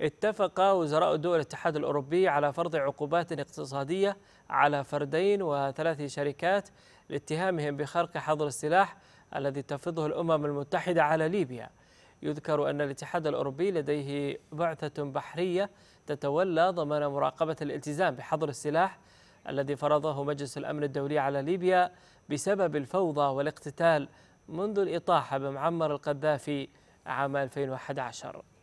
اتفق وزراء دول الاتحاد الأوروبي على فرض عقوبات اقتصادية على فردين وثلاث شركات لاتهامهم بخرق حظر السلاح الذي تفرضه الأمم المتحدة على ليبيا يذكر أن الاتحاد الأوروبي لديه بعثة بحرية تتولى ضمان مراقبة الالتزام بحظر السلاح الذي فرضه مجلس الأمن الدولي على ليبيا بسبب الفوضى والاقتتال منذ الإطاحة بمعمر القذافي عام 2011